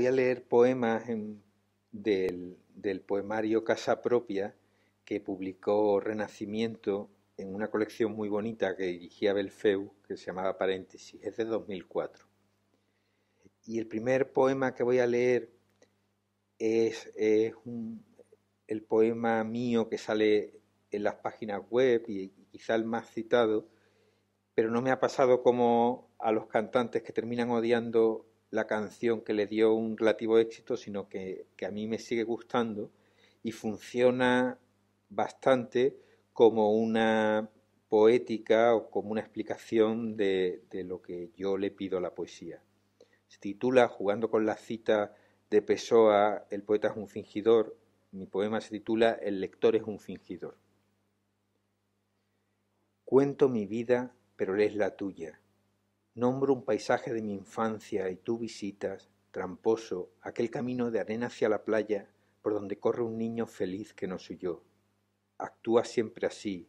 voy a leer poemas del, poemario Casa Propia que publicó Renacimiento en una colección muy bonita que dirigía Belfeu, que se llamaba Paréntesis, es de 2004. Y el primer poema que voy a leer es, el poema mío que sale en las páginas web y, y quizá el más citado, pero no me ha pasado como a los cantantes que terminan odiando la canción que le dio un relativo éxito, sino que, a mí me sigue gustando y funciona bastante como una poética o como una explicación de, lo que yo le pido a la poesía. Se titula, jugando con la cita de Pessoa, El poeta es un fingidor, mi poema se titula El lector es un fingidor. Cuento mi vida, pero es la tuya. Nombro un paisaje de mi infancia y tú visitas, tramposo, aquel camino de arena hacia la playa por donde corre un niño feliz que no soy yo. Actúa siempre así,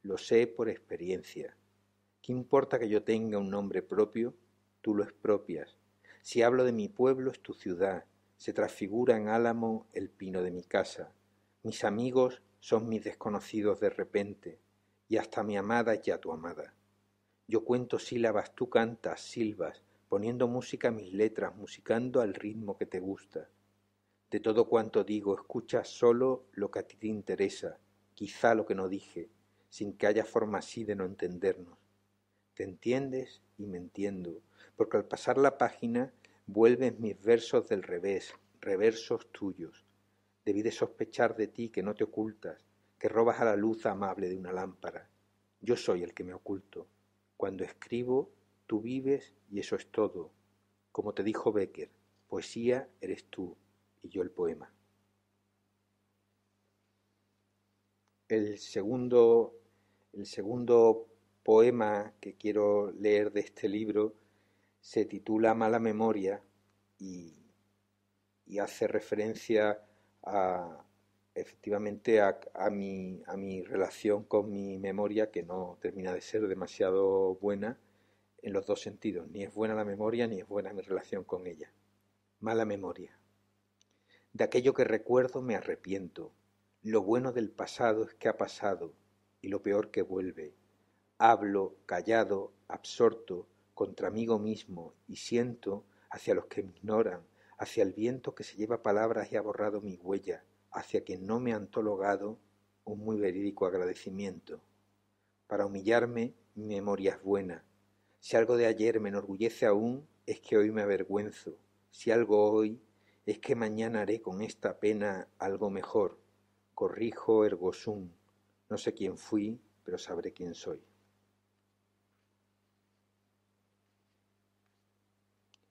lo sé por experiencia. ¿Qué importa que yo tenga un nombre propio? Tú lo expropias. Si hablo de mi pueblo es tu ciudad, se transfigura en álamo el pino de mi casa. Mis amigos son mis desconocidos de repente, y hasta mi amada es ya tu amada. Yo cuento sílabas, tú cantas silbas, poniendo música a mis letras, musicando al ritmo que te gusta. De todo cuanto digo, escucha solo lo que a ti te interesa, quizá lo que no dije, sin que haya forma así de no entendernos. Te entiendes y me entiendo, porque al pasar la página vuelves mis versos del revés, reversos tuyos. Debí de sospechar de ti que no te ocultas, que robas a la luz amable de una lámpara. Yo soy el que me oculto. Cuando escribo, tú vives y eso es todo. Como te dijo Becker, poesía eres tú y yo el poema. El segundo, el segundo poema que quiero leer de este libro se titula Mala Memoria y hace referencia a, efectivamente a, mi, a mi relación con mi memoria que no termina de ser demasiado buena en los dos sentidos. Ni es buena la memoria ni es buena mi relación con ella. Mala memoria. De aquello que recuerdo me arrepiento. Lo bueno del pasado es que ha pasado y lo peor que vuelve. Hablo callado, absorto, contra mí mismo y siento hacia los que me ignoran, hacia el viento que se lleva palabras y ha borrado mi huella, hacia quien no me ha antologado un muy verídico agradecimiento. Para humillarme, mi memoria es buena. Si algo de ayer me enorgullece aún, es que hoy me avergüenzo. Si algo hoy, es que mañana haré con esta pena algo mejor. Corrijo ergo No sé quién fui, pero sabré quién soy.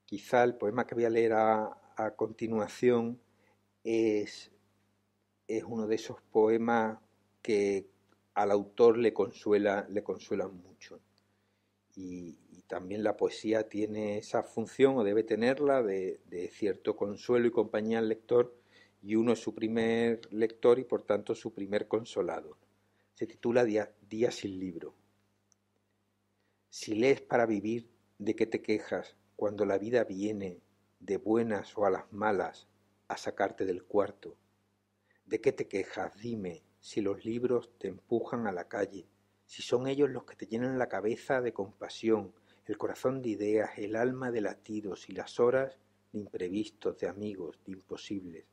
Quizá el poema que voy a leer a continuación es es uno de esos poemas que al autor le consuela, le consuelan mucho. Y, también la poesía tiene esa función, o debe tenerla, de, cierto consuelo y compañía al lector, y uno es su primer lector y por tanto su primer consolado. Se titula Día, Día sin libro. Si lees para vivir, ¿de qué te quejas cuando la vida viene, de buenas o a las malas, a sacarte del cuarto? ¿De qué te quejas? Dime, si los libros te empujan a la calle, si son ellos los que te llenan la cabeza de compasión, el corazón de ideas, el alma de latidos y las horas de imprevistos, de amigos, de imposibles.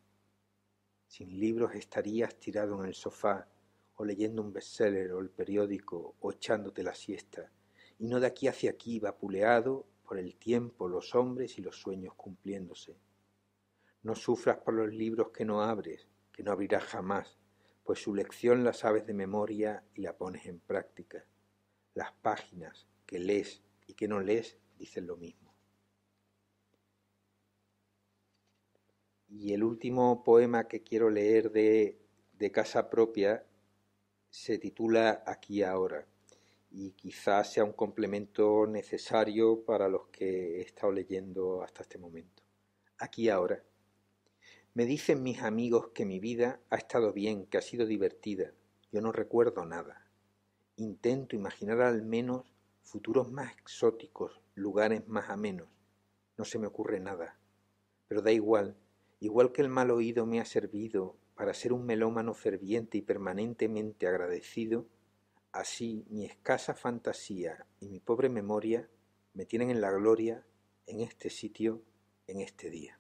Sin libros estarías tirado en el sofá, o leyendo un bestseller o el periódico, o echándote la siesta, y no de aquí hacia aquí vapuleado por el tiempo, los hombres y los sueños cumpliéndose. No sufras por los libros que no abres, que no abrirás jamás, pues su lección la sabes de memoria y la pones en práctica. Las páginas que lees y que no lees dicen lo mismo. Y el último poema que quiero leer de, de Casa Propia se titula Aquí ahora y quizás sea un complemento necesario para los que he estado leyendo hasta este momento. Aquí ahora. Me dicen mis amigos que mi vida ha estado bien, que ha sido divertida. Yo no recuerdo nada. Intento imaginar al menos futuros más exóticos, lugares más amenos. No se me ocurre nada. Pero da igual, igual que el mal oído me ha servido para ser un melómano ferviente y permanentemente agradecido, así mi escasa fantasía y mi pobre memoria me tienen en la gloria en este sitio, en este día.